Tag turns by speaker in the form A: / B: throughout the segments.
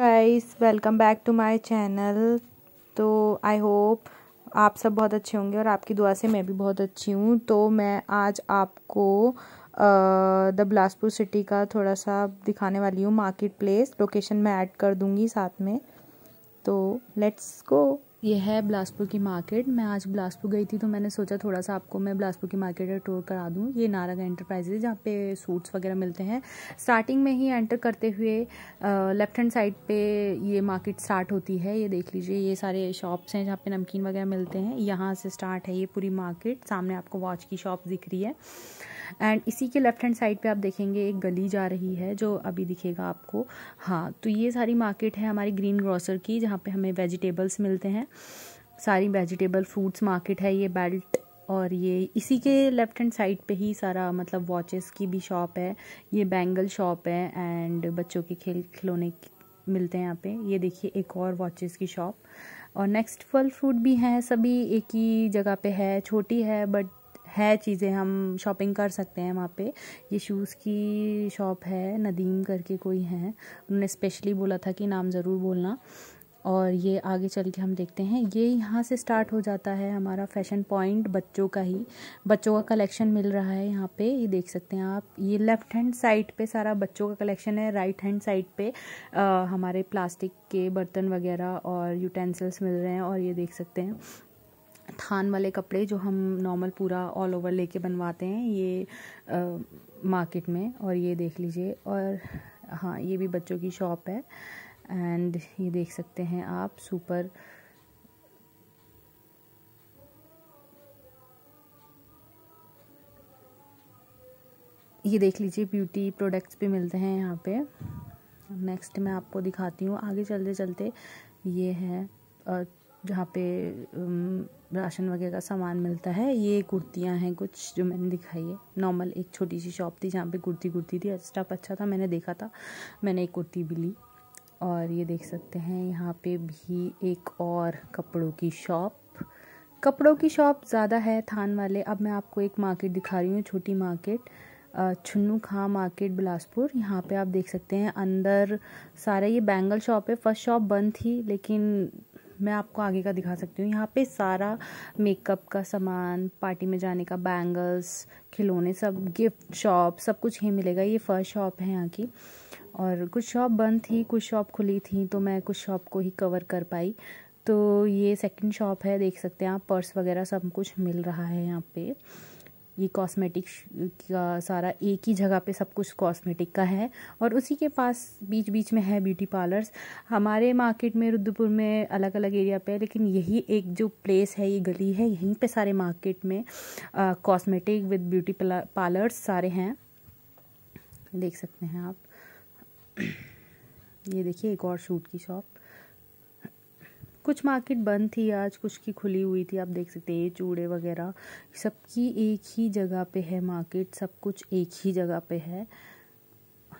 A: guys welcome back to my channel तो I hope आप सब बहुत अच्छे होंगे और आपकी दुआ से मैं भी बहुत अच्छी हूँ तो मैं आज आपको द बिलासपुर सिटी का थोड़ा सा दिखाने वाली हूँ मार्केट प्लेस लोकेशन मैं ऐड कर दूँगी साथ में तो लेट्स गो ये है बिलासपुर की मार्केट मैं आज बिलासपुर गई थी तो मैंने सोचा थोड़ा सा आपको मैं बिलासपुर की मार्केट का टूर करा दूँ ये नारागा एंटरप्राइजेज जहाँ पे सूट्स वगैरह मिलते हैं स्टार्टिंग में ही एंटर करते हुए लेफ्ट हैंड साइड पे ये मार्केट स्टार्ट होती है ये देख लीजिए ये सारे शॉप्स हैं जहाँ पे नमकीन वगैरह मिलते हैं यहाँ से स्टार्ट है ये पूरी मार्केट सामने आपको वॉच की शॉप दिख रही है एंड इसी के लेफ्ट हैंड साइड पे आप देखेंगे एक गली जा रही है जो अभी दिखेगा आपको हाँ तो ये सारी मार्केट है हमारी ग्रीन ग्रॉसर की जहाँ पे हमें वेजिटेबल्स मिलते हैं सारी वेजिटेबल फ्रूट्स मार्केट है ये बेल्ट और ये इसी के लेफ्ट हैंड साइड पे ही सारा मतलब वॉचेस की भी शॉप है ये बैंगल शॉप है एंड बच्चों के खेल खिलौने मिलते हैं यहाँ पे ये देखिए एक और वॉचेस की शॉप और नेक्स्ट फल फ्रूट भी हैं सभी एक ही जगह पे है छोटी है बट है चीज़ें हम शॉपिंग कर सकते हैं वहाँ पे ये शूज़ की शॉप है नदीम करके कोई हैं उन्होंने स्पेशली बोला था कि नाम ज़रूर बोलना और ये आगे चल के हम देखते हैं ये यहाँ से स्टार्ट हो जाता है हमारा फैशन पॉइंट बच्चों का ही बच्चों का कलेक्शन मिल रहा है यहाँ पे ये देख सकते हैं आप ये लेफ़्ट हैंड साइड पे सारा बच्चों का कलेक्शन है राइट हैंड साइड पे आ, हमारे प्लास्टिक के बर्तन वगैरह और यूटेंसिल्स मिल रहे हैं और ये देख सकते हैं थान वाले कपड़े जो हम नॉर्मल पूरा ऑल ओवर लेके बनवाते हैं ये आ, मार्केट में और ये देख लीजिए और हाँ ये भी बच्चों की शॉप है एंड ये देख सकते हैं आप सुपर ये देख लीजिए ब्यूटी प्रोडक्ट्स भी मिलते हैं यहाँ पे नेक्स्ट मैं आपको दिखाती हूँ आगे चलते चलते ये है जहाँ पे राशन वगैरह का सामान मिलता है ये कुर्तियाँ हैं कुछ जो मैंने दिखाई है नॉर्मल एक छोटी सी शॉप थी जहाँ पे कुर्ती कुर्ती थी स्टाफ अच्छा था मैंने देखा था मैंने एक कुर्ती भी ली और ये देख सकते हैं यहाँ पे भी एक और कपड़ों की शॉप कपड़ों की शॉप ज़्यादा है थान वाले अब मैं आपको एक मार्केट दिखा रही हूँ छोटी मार्केट छन्नू खां मार्केट बिलासपुर यहाँ पे आप देख सकते हैं अंदर सारे ये बैंगल शॉप है फर्स्ट शॉप बंद थी लेकिन मैं आपको आगे का दिखा सकती हूँ यहाँ पे सारा मेकअप का सामान पार्टी में जाने का बैंगल्स खिलौने सब गिफ्ट शॉप सब कुछ ही मिलेगा ये फर्स्ट शॉप है यहाँ की और कुछ शॉप बंद थी कुछ शॉप खुली थी तो मैं कुछ शॉप को ही कवर कर पाई तो ये सेकंड शॉप है देख सकते हैं आप पर्स वगैरह सब कुछ मिल रहा है यहाँ पर ये कॉस्मेटिक का सारा एक ही जगह पे सब कुछ कॉस्मेटिक का है और उसी के पास बीच बीच में है ब्यूटी पार्लर्स हमारे मार्केट में रुद्रपुर में अलग अलग एरिया पे लेकिन यही एक जो प्लेस है ये गली है यहीं पे सारे मार्केट में कॉस्मेटिक विद ब्यूटी पार्लर्स सारे हैं देख सकते हैं आप ये देखिए एक और शूट की शॉप कुछ मार्केट बंद थी आज कुछ की खुली हुई थी आप देख सकते हैं ये चूड़े वगैरह सबकी एक ही जगह पे है मार्केट सब कुछ एक ही जगह पे है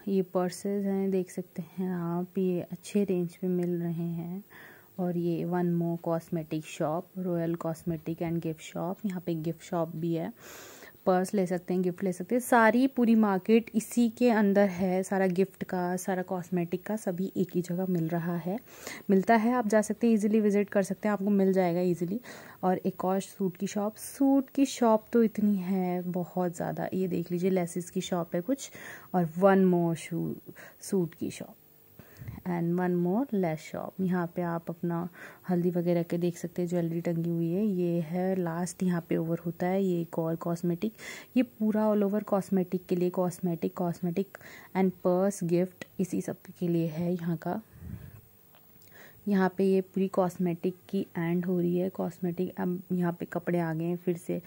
A: ये पर्सेज हैं देख सकते हैं आप ये अच्छे रेंज पे मिल रहे हैं और ये वन मो cosmetic shop royal cosmetic and gift shop यहाँ पे गिफ्ट शॉप भी है पर्स ले सकते हैं गिफ्ट ले सकते हैं सारी पूरी मार्केट इसी के अंदर है सारा गिफ्ट का सारा कॉस्मेटिक का सभी एक ही जगह मिल रहा है मिलता है आप जा सकते हैं इजीली विजिट कर सकते हैं आपको मिल जाएगा इजीली और एक और सूट की शॉप सूट की शॉप तो इतनी है बहुत ज़्यादा ये देख लीजिए लेसिस की शॉप है कुछ और वन मोर शू सूट की shop and one more lace shop यहाँ पे आप अपना हल्दी वगैरह के देख सकते हैं ज्वेलरी टंगी हुई है ये है लास्ट यहाँ पे ओवर होता है ये एक और कॉस्मेटिक ये पूरा ऑल ओवर कॉस्मेटिक के लिए cosmetic cosmetic and purse gift इसी सब के लिए है यहाँ का यहाँ पे ये पूरी कॉस्मेटिक की एंड हो रही है कॉस्मेटिक अब यहाँ पे कपड़े आ गए हैं फिर से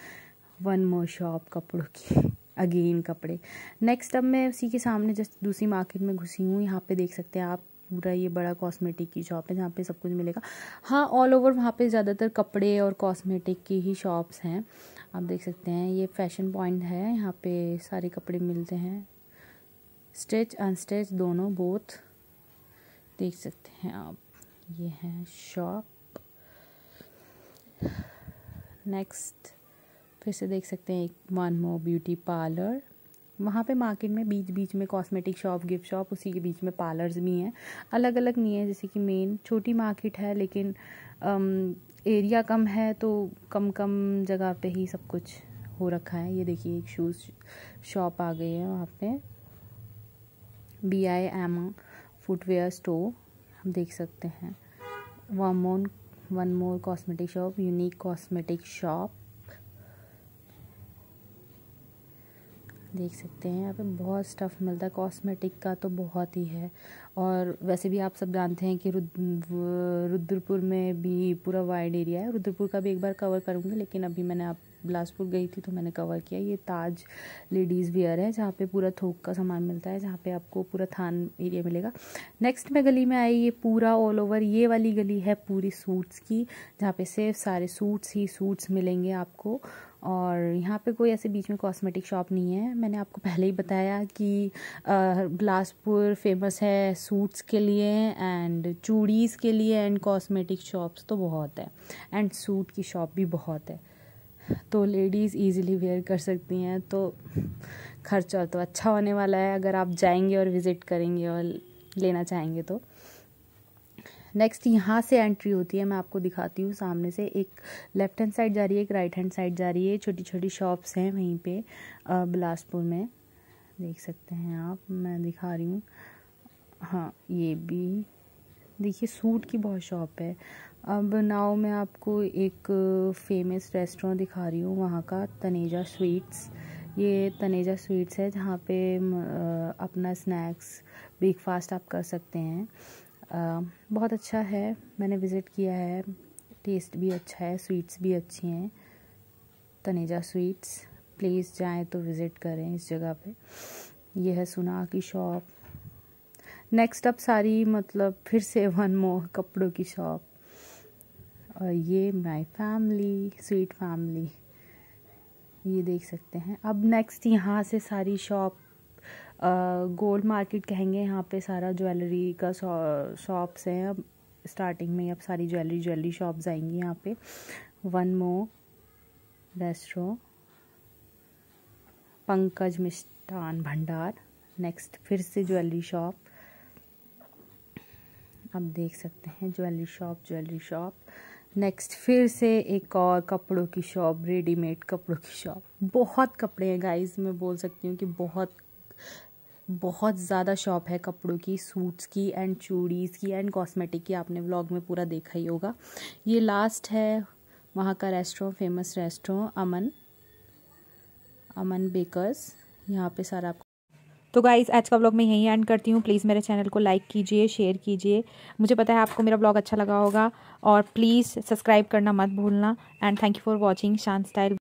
A: वन मोर शॉप कपड़ों की अगेन कपड़े नेक्स्ट अब मैं उसी के सामने जस्ट दूसरी मार्केट में घुसी हूँ यहाँ पे देख सकते हैं आप पूरा ये बड़ा कॉस्मेटिक की शॉप है जहाँ पे सब कुछ मिलेगा हाँ ऑल ओवर वहाँ पे ज़्यादातर कपड़े और कॉस्मेटिक की ही शॉप्स हैं आप देख सकते हैं ये फैशन पॉइंट है यहाँ पे सारे कपड़े मिलते हैं स्टिच अनस्टिच दोनों बोथ देख सकते हैं आप ये है शॉप नेक्स्ट फिर से देख सकते हैं एक मानमो मो ब्यूटी पार्लर वहाँ पे मार्केट में बीच बीच में कॉस्मेटिक शॉप गिफ्ट शॉप उसी के बीच में पार्लर्स भी हैं अलग अलग नहीं है जैसे कि मेन छोटी मार्केट है लेकिन अम, एरिया कम है तो कम कम जगह पे ही सब कुछ हो रखा है ये देखिए एक शूज़ शॉप आ गई है वहाँ पे B I M footwear store हम देख सकते हैं वन मोन one more cosmetic shop unique cosmetic shop देख सकते हैं यहाँ पे बहुत स्टफ़ मिलता है कॉस्मेटिक का तो बहुत ही है और वैसे भी आप सब जानते हैं कि रुद्रपुर में भी पूरा वाइड एरिया है रुद्रपुर का भी एक बार कवर करूँगी लेकिन अभी मैंने आप बिलासपुर गई थी तो मैंने कवर किया ये ताज लेडीज़ वेयर है जहाँ पे पूरा थोक का सामान मिलता है जहाँ पे आपको पूरा थान एरिया मिलेगा नेक्स्ट मैं गली में आई ये पूरा ऑल ओवर ये वाली गली है पूरी सूट्स की जहाँ पे सिर्फ सारे सूट्स ही सूट्स मिलेंगे आपको और यहाँ पे कोई ऐसे बीच में कॉस्मेटिक शॉप नहीं है मैंने आपको पहले ही बताया कि बिलासपुर फेमस है सूट्स के लिए एंड चूड़ीज़ के लिए एंड कॉस्मेटिक शॉप्स तो बहुत है एंड सूट की शॉप भी बहुत है तो लेडीज़ इजीली वेयर कर सकती हैं तो खर्चा तो अच्छा होने वाला है अगर आप जाएंगे और विज़िट करेंगे और लेना चाहेंगे तो नेक्स्ट यहाँ से एंट्री होती है मैं आपको दिखाती हूँ सामने से एक लेफ्ट हैंड साइड जा रही है एक राइट हैंड साइड जा रही है छोटी छोटी शॉप्स हैं वहीं पे बिलासपुर में देख सकते हैं आप मैं दिखा रही हूँ हाँ ये भी देखिए सूट की बहुत शॉप है अब नाव मैं आपको एक फेमस रेस्टोरेंट दिखा रही हूँ वहाँ का तनेजा स्वीट्स ये तनेजा स्वीट्स है जहाँ पे अपना स्नैक्स ब्रेकफास्ट आप कर सकते हैं बहुत अच्छा है मैंने विज़िट किया है टेस्ट भी अच्छा है स्वीट्स भी अच्छी हैं तनेजा स्वीट्स प्लीज़ जाएँ तो विज़िट करें इस जगह पे यह है सुना की शॉप नेक्स्ट अब सारी मतलब फिर से वन मोह कपड़ों की शॉप और ये माय फैमिली स्वीट फैमिली ये देख सकते हैं अब नेक्स्ट यहाँ से सारी शॉप गोल्ड मार्केट कहेंगे यहाँ पे सारा ज्वेलरी का शॉप्स हैं अब स्टार्टिंग में अब सारी ज्वेलरी ज्वेलरी शॉप्स आएंगी यहाँ पे वन मो रेस्ट्रो पंकज मिष्टान भंडार नेक्स्ट फिर से ज्वेलरी शॉप आप देख सकते हैं jewellery shop jewellery shop next फिर से एक और कपड़ों की शॉप रेडीमेड कपड़ों की शॉप बहुत कपड़े हैं गाइस मैं बोल सकती हूँ कि बहुत बहुत ज़्यादा शॉप है कपड़ों की सूट्स की एंड चूड़ीज़ की एंड कॉस्मेटिक की आपने व्लॉग में पूरा देखा ही होगा ये लास्ट है वहाँ का restaurant famous restaurant Aman Aman bakers यहाँ पे सारा आपको तो गाइज़ आज का ब्लॉग मैं यहीं एंड करती हूँ प्लीज़ मेरे चैनल को लाइक कीजिए शेयर कीजिए मुझे पता है आपको मेरा ब्लॉग अच्छा लगा होगा और प्लीज़ सब्सक्राइब करना मत भूलना and thank you for watching Shaan style